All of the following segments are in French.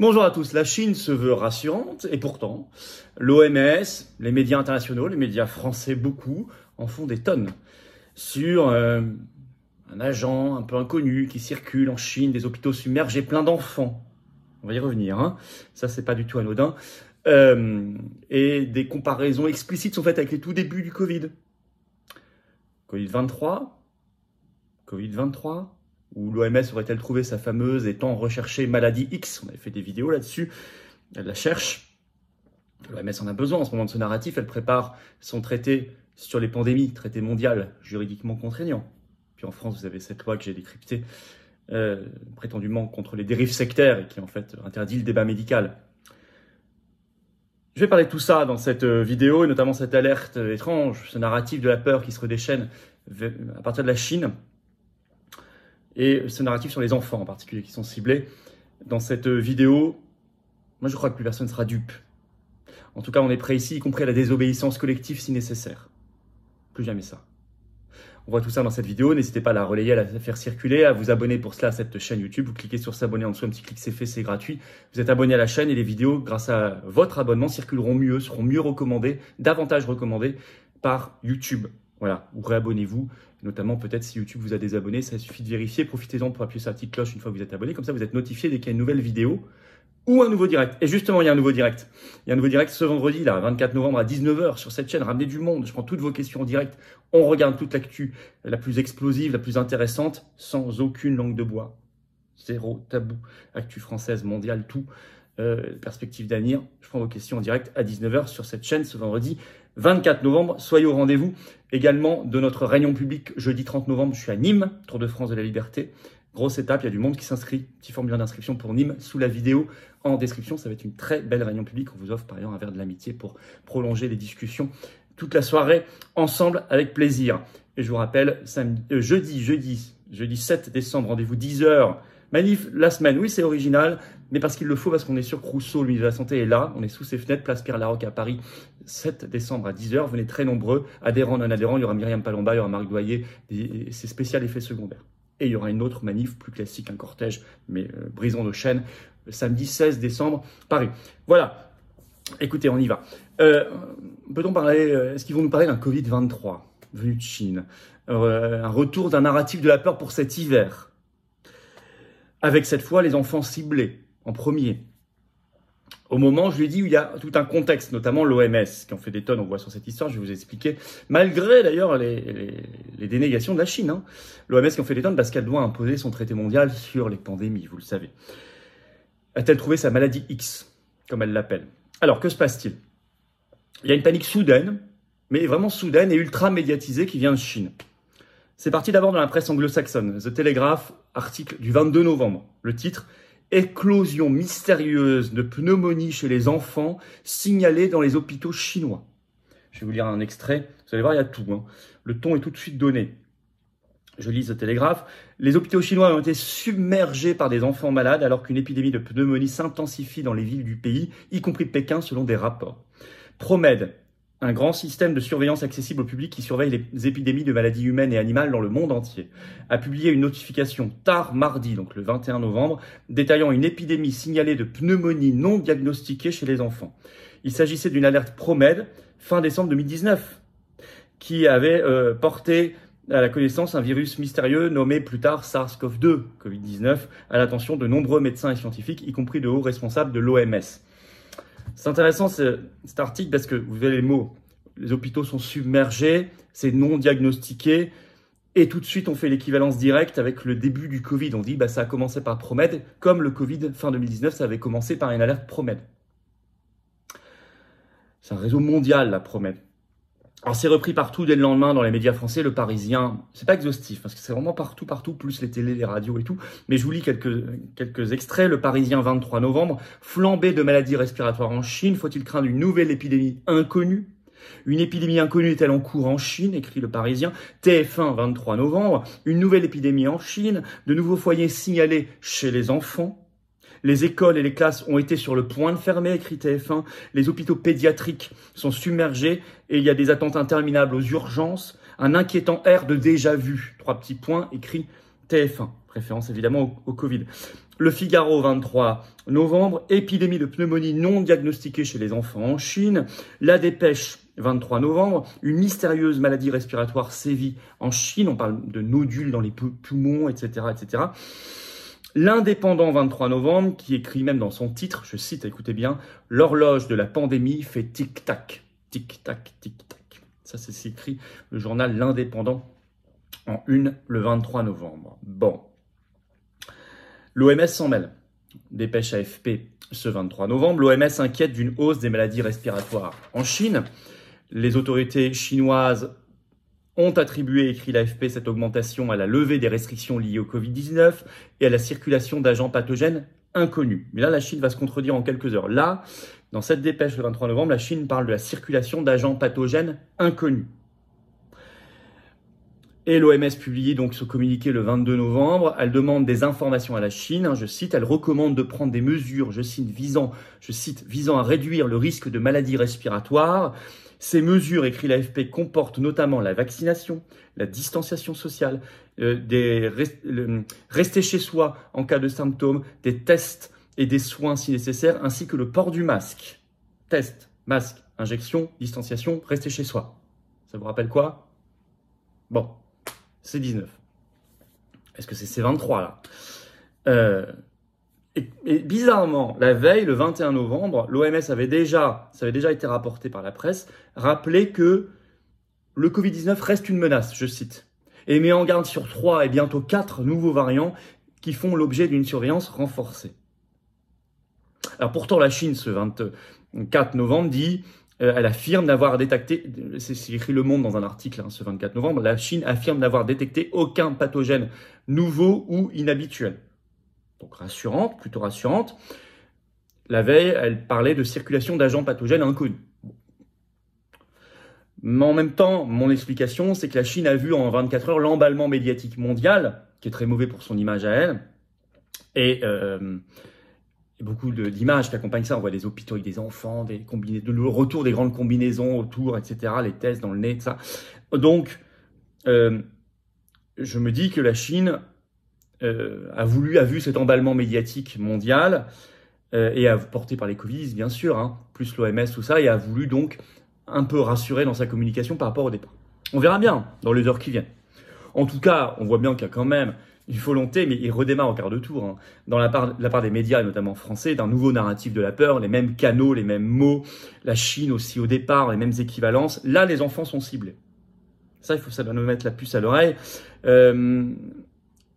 Bonjour à tous. La Chine se veut rassurante et pourtant, l'OMS, les médias internationaux, les médias français, beaucoup en font des tonnes sur euh, un agent un peu inconnu qui circule en Chine, des hôpitaux submergés, plein d'enfants. On va y revenir. Hein. Ça, c'est pas du tout anodin. Euh, et des comparaisons explicites sont faites avec les tout débuts du Covid. Covid 23, Covid 23, où l'OMS aurait-elle trouvé sa fameuse et tant recherchée maladie X On avait fait des vidéos là-dessus. Elle la cherche. L'OMS en a besoin en ce moment de ce narratif. Elle prépare son traité sur les pandémies, traité mondial, juridiquement contraignant. Puis en France, vous avez cette loi que j'ai décryptée, euh, prétendument contre les dérives sectaires et qui en fait interdit le débat médical. Je vais parler de tout ça dans cette euh, vidéo, et notamment cette alerte euh, étrange, ce narratif de la peur qui se redéchaîne à partir de la Chine, et ce narratif sur les enfants en particulier qui sont ciblés. Dans cette vidéo, moi je crois que plus personne ne sera dupe. En tout cas, on est prêt ici, y compris à la désobéissance collective si nécessaire. Plus jamais ça. On voit tout ça dans cette vidéo, n'hésitez pas à la relayer, à la faire circuler, à vous abonner pour cela à cette chaîne YouTube. Vous cliquez sur s'abonner en dessous, un petit clic c'est fait, c'est gratuit. Vous êtes abonné à la chaîne et les vidéos, grâce à votre abonnement, circuleront mieux, seront mieux recommandées, davantage recommandées par YouTube. Voilà, ou réabonnez-vous notamment peut-être si YouTube vous a désabonné, ça suffit de vérifier. Profitez-en pour appuyer sur la petite cloche une fois que vous êtes abonné, comme ça vous êtes notifié dès qu'il y a une nouvelle vidéo ou un nouveau direct. Et justement, il y a un nouveau direct. Il y a un nouveau direct ce vendredi, là, 24 novembre à 19h sur cette chaîne. Ramenez du monde. Je prends toutes vos questions en direct. On regarde toute l'actu la plus explosive, la plus intéressante, sans aucune langue de bois. Zéro tabou. Actu française, mondiale, tout. Euh, « Perspective perspective Je prends vos questions en direct à 19h sur cette chaîne ce vendredi 24 novembre. Soyez au rendez-vous également de notre réunion publique jeudi 30 novembre. Je suis à Nîmes, Tour de France de la Liberté. Grosse étape, il y a du monde qui s'inscrit. Petit formulaire d'inscription pour Nîmes sous la vidéo en description. Ça va être une très belle réunion publique. On vous offre par ailleurs un verre de l'amitié pour prolonger les discussions toute la soirée ensemble avec plaisir. Et je vous rappelle, euh, jeudi, jeudi, jeudi 7 décembre, rendez-vous 10h Manif la semaine, oui, c'est original, mais parce qu'il le faut, parce qu'on est sur Rousseau, le ministre de la Santé est là, on est sous ses fenêtres, place Pierre Larocque à Paris, 7 décembre à 10h. Venez très nombreux, adhérents, non adhérents, il y aura Myriam Palomba, il y aura Marc Doyer, c'est spécial effets secondaires. Et il y aura une autre manif plus classique, un cortège, mais euh, brisant brisons nos chaînes, samedi 16 décembre, Paris. Voilà, écoutez, on y va. Euh, peut-on parler, euh, est-ce qu'ils vont nous parler d'un Covid-23 venu de Chine Un retour d'un narratif de la peur pour cet hiver avec cette fois les enfants ciblés en premier. Au moment, je lui ai dit, où il y a tout un contexte, notamment l'OMS, qui en fait des tonnes, on voit sur cette histoire, je vais vous expliquer, malgré d'ailleurs les, dénégations de la Chine. Hein. L'OMS qui en fait des tonnes parce qu'elle doit imposer son traité mondial sur les pandémies, vous le savez. A-t-elle trouvé sa maladie X, comme elle l'appelle Alors, que se passe-t-il Il y a une panique soudaine, mais vraiment soudaine et ultra médiatisée qui vient de Chine. C'est parti d'abord dans la presse anglo-saxonne, The Telegraph, article du 22 novembre. Le titre Éclosion mystérieuse de pneumonie chez les enfants signalée dans les hôpitaux chinois. Je vais vous lire un extrait, vous allez voir, il y a tout. Hein. Le ton est tout de suite donné. Je lis The Telegraph. Les hôpitaux chinois ont été submergés par des enfants malades alors qu'une épidémie de pneumonie s'intensifie dans les villes du pays, y compris Pékin, selon des rapports. promède un grand système de surveillance accessible au public qui surveille les épidémies de maladies humaines et animales dans le monde entier, a publié une notification tard mardi, donc le 21 novembre, détaillant une épidémie signalée de pneumonie non diagnostiquée chez les enfants. Il s'agissait d'une alerte ProMed fin décembre 2019, qui avait euh, porté à la connaissance un virus mystérieux nommé plus tard SARS-CoV-2, Covid-19, à l'attention de nombreux médecins et scientifiques, y compris de hauts responsables de l'OMS. C'est intéressant ce, cet article parce que vous avez les mots. Les hôpitaux sont submergés, c'est non diagnostiqué. Et tout de suite, on fait l'équivalence directe avec le début du Covid. On dit, bah, ça a commencé par Promed, comme le Covid fin 2019, ça avait commencé par une alerte Promed. C'est un réseau mondial, la Promed. Alors c'est repris partout dès le lendemain dans les médias français, le Parisien. C'est pas exhaustif parce que c'est vraiment partout, partout, plus les télés, les radios et tout. Mais je vous lis quelques quelques extraits. Le Parisien, 23 novembre, flambée de maladies respiratoires en Chine. Faut-il craindre une nouvelle épidémie inconnue Une épidémie inconnue est-elle en cours en Chine Écrit le Parisien. TF1, 23 novembre, une nouvelle épidémie en Chine. De nouveaux foyers signalés chez les enfants. Les écoles et les classes ont été sur le point de fermer, écrit TF1. Les hôpitaux pédiatriques sont submergés et il y a des attentes interminables aux urgences. Un inquiétant air de déjà-vu. Trois petits points, écrit TF1. Référence évidemment au, Covid. Le Figaro 23 novembre, épidémie de pneumonie non diagnostiquée chez les enfants en Chine. La dépêche 23 novembre, une mystérieuse maladie respiratoire sévit en Chine. On parle de nodules dans les poumons, etc., etc. L'indépendant 23 novembre, qui écrit même dans son titre, je cite, écoutez bien, L'horloge de la pandémie fait tic-tac, tic-tac, tic-tac. Ça, c'est écrit le journal L'indépendant en une le 23 novembre. Bon. L'OMS s'en mêle. Dépêche AFP ce 23 novembre. L'OMS inquiète d'une hausse des maladies respiratoires en Chine. Les autorités chinoises ont attribué, écrit l'AFP, cette augmentation à la levée des restrictions liées au Covid-19 et à la circulation d'agents pathogènes inconnus. Mais là, la Chine va se contredire en quelques heures. Là, dans cette dépêche le 23 novembre, la Chine parle de la circulation d'agents pathogènes inconnus. Et l'OMS publie donc ce communiqué le 22 novembre. Elle demande des informations à la Chine. Hein, je cite, elle recommande de prendre des mesures, je cite, visant, je cite, visant à réduire le risque de maladies respiratoires ces mesures, écrit l'AFP, comportent notamment la vaccination, la distanciation sociale, euh, des rester chez soi en cas de symptômes, des tests et des soins si nécessaire, ainsi que le port du masque. Test, masque, injection, distanciation, rester chez soi. Ça vous rappelle quoi Bon, c'est 19. Est-ce que c'est C23 là euh, et, bizarrement, la veille, le 21 novembre, l'OMS avait déjà, ça avait déjà été rapporté par la presse, rappelé que le Covid-19 reste une menace, je cite, et met en garde sur trois et bientôt quatre nouveaux variants qui font l'objet d'une surveillance renforcée. Alors pourtant, la Chine, ce 24 novembre, dit, euh, elle affirme n'avoir détecté, c'est écrit Le Monde dans un article, hein, ce 24 novembre, la Chine affirme n'avoir détecté aucun pathogène nouveau ou inhabituel rassurante, plutôt rassurante. La veille, elle parlait de circulation d'agents pathogènes inconnus. Mais en même temps, mon explication, c'est que la Chine a vu en 24 heures l'emballement médiatique mondial, qui est très mauvais pour son image à elle, et euh, beaucoup d'images qui accompagnent ça. On voit des hôpitaux avec des enfants, des combinaisons, le retour des grandes combinaisons autour, etc., les tests dans le nez, etc. ça. Donc, euh, je me dis que la Chine euh, a voulu, a vu cet emballement médiatique mondial, euh, et a, porté par les Covid, bien sûr, hein, plus l'OMS, tout ça, et a voulu donc un peu rassurer dans sa communication par rapport au départ. On verra bien dans les heures qui viennent. En tout cas, on voit bien qu'il y a quand même une volonté, mais il redémarre en quart de tour, hein, dans la part, la part des médias, et notamment français, d'un nouveau narratif de la peur, les mêmes canaux, les mêmes mots, la Chine aussi au départ, les mêmes équivalences. Là, les enfants sont ciblés. Ça, il faut ça nous mettre la puce à l'oreille. Euh,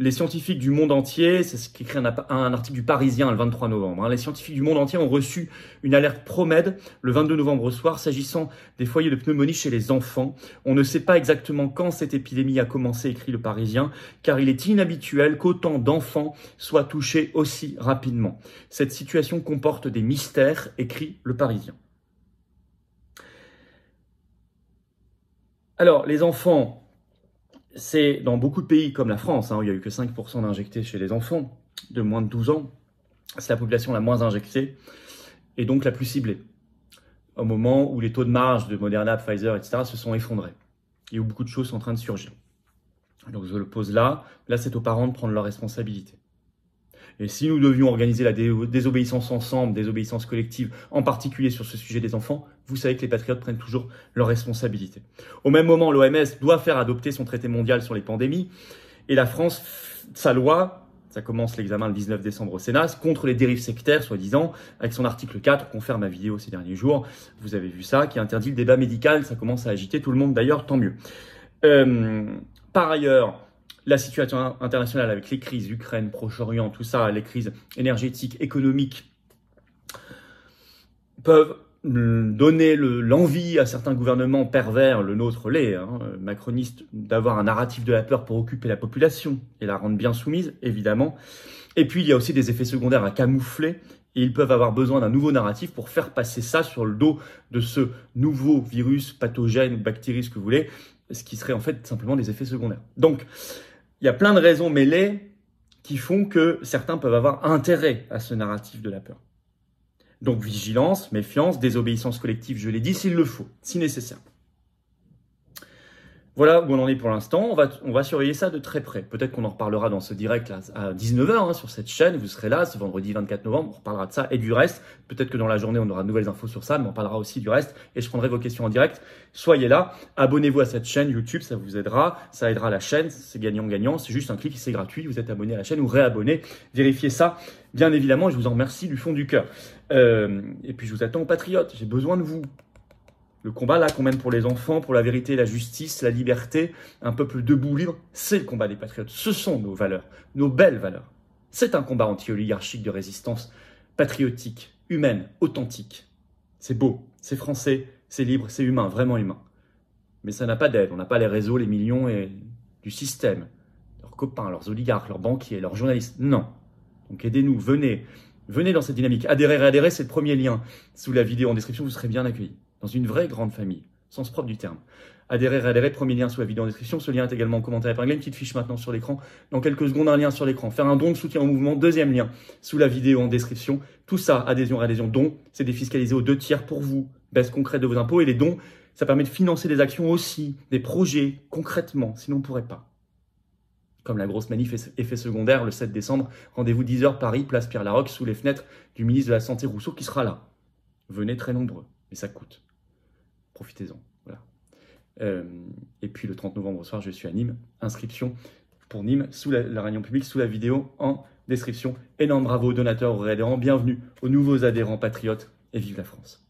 les scientifiques du monde entier, c'est ce qu'écrit un, un article du Parisien le 23 novembre, hein. les scientifiques du monde entier ont reçu une alerte PROMED le 22 novembre au soir s'agissant des foyers de pneumonie chez les enfants. On ne sait pas exactement quand cette épidémie a commencé, écrit le Parisien, car il est inhabituel qu'autant d'enfants soient touchés aussi rapidement. Cette situation comporte des mystères, écrit le Parisien. Alors, les enfants c'est dans beaucoup de pays comme la France, hein, où il n'y a eu que 5% d'injectés chez les enfants de moins de 12 ans, c'est la population la moins injectée et donc la plus ciblée, au moment où les taux de marge de Moderna, Pfizer, etc. se sont effondrés et où beaucoup de choses sont en train de surgir. Donc je le pose là, là c'est aux parents de prendre leurs responsabilités. Et si nous devions organiser la désobéissance ensemble, désobéissance collective, en particulier sur ce sujet des enfants, vous savez que les patriotes prennent toujours leurs responsabilités. Au même moment, l'OMS doit faire adopter son traité mondial sur les pandémies, et la France, sa loi, ça commence l'examen le 19 décembre au Sénat, contre les dérives sectaires, soi-disant, avec son article 4, qu'on ferme ma vidéo ces derniers jours, vous avez vu ça, qui interdit le débat médical, ça commence à agiter tout le monde d'ailleurs, tant mieux. Euh, par ailleurs, la situation internationale avec les crises, Ukraine, Proche-Orient, tout ça, les crises énergétiques, économiques, peuvent donner l'envie à certains gouvernements pervers, le nôtre l'est, hein, macroniste, d'avoir un narratif de la peur pour occuper la population et la rendre bien soumise, évidemment. Et puis, il y a aussi des effets secondaires à camoufler. Et ils peuvent avoir besoin d'un nouveau narratif pour faire passer ça sur le dos de ce nouveau virus, pathogène bactérie, ce que vous voulez, ce qui serait en fait simplement des effets secondaires. Donc, il y a plein de raisons mêlées qui font que certains peuvent avoir intérêt à ce narratif de la peur. Donc vigilance, méfiance, désobéissance collective, je l'ai dit, s'il le faut, si nécessaire. Voilà où on en est pour l'instant. On va, surveiller ça de très près. Peut-être qu'on en reparlera dans ce direct à 19h hein, sur cette chaîne. Vous serez là ce vendredi 24 novembre. On reparlera de ça et du reste. Peut-être que dans la journée, on aura de nouvelles infos sur ça, mais on parlera aussi du reste. Et je prendrai vos questions en direct. Soyez là. Abonnez-vous à cette chaîne YouTube. Ça vous aidera. Ça aidera la chaîne. C'est gagnant-gagnant. C'est juste un clic. C'est gratuit. Vous êtes abonné à la chaîne ou réabonné. Vérifiez ça. Bien évidemment, je vous en remercie du fond du cœur. Euh, et puis je vous attends aux Patriotes. J'ai besoin de vous. Le combat là qu'on mène pour les enfants, pour la vérité, la justice, la liberté, un peuple debout libre, c'est le combat des patriotes. Ce sont nos valeurs, nos belles valeurs. C'est un combat anti-oligarchique de résistance patriotique, humaine, authentique. C'est beau, c'est français, c'est libre, c'est humain, vraiment humain. Mais ça n'a pas d'aide, on n'a pas les réseaux, les millions et du système, leurs copains, leurs oligarques, leurs banquiers, leurs journalistes. Non. Donc aidez-nous, venez, venez dans cette dynamique. Adhérez, réadhérez, c'est le premier lien. Sous la vidéo en description, vous serez bien accueillis dans une vraie grande famille, sens propre du terme. Adhérer, adhérer, e premier lien sous la vidéo en description, ce lien est également en commentaire épinglé, une petite fiche maintenant sur l'écran, dans quelques secondes un lien sur l'écran, faire un don de soutien au mouvement, deuxième lien sous la vidéo en description, tout ça, adhésion, réadhésion, don, c'est défiscalisé aux deux tiers pour vous, baisse concrète de vos impôts et les dons, ça permet de financer des actions aussi, des projets, concrètement, sinon on ne pourrait pas. Comme la grosse manif effet secondaire, le 7 décembre, rendez-vous 10h Paris, place Pierre Larocque, sous les fenêtres du ministre de la Santé Rousseau qui sera là. Venez très nombreux, mais ça coûte profitez-en. Voilà. Euh, et puis le 30 novembre soir, je suis à Nîmes. Inscription pour Nîmes sous la, réunion publique, sous la vidéo en description. Énorme bravo aux donateurs, aux adhérents. Bienvenue aux nouveaux adhérents patriotes et vive la France.